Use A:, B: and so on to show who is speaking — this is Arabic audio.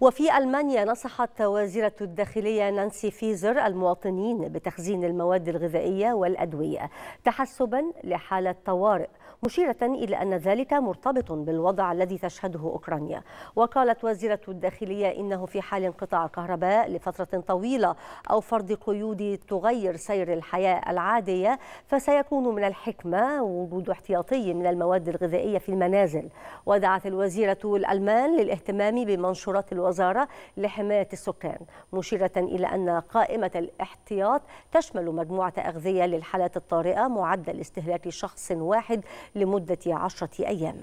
A: وفي ألمانيا نصحت وزيرة الداخلية نانسي فيزر المواطنين بتخزين المواد الغذائية والأدوية تحسبا لحالة طوارئ مشيرة إلى أن ذلك مرتبط بالوضع الذي تشهده أوكرانيا وقالت وزيرة الداخلية إنه في حال انقطاع الكهرباء لفترة طويلة أو فرض قيود تغير سير الحياة العادية فسيكون من الحكمة وجود احتياطي من المواد الغذائية في المنازل ودعت الوزيرة الألمان للاهتمام بمنشورات الوزيرة الوزارة لحماية السكان مشيرة إلى أن قائمة الاحتياط تشمل مجموعة أغذية للحالات الطارئة معدل استهلاك شخص واحد لمدة عشرة أيام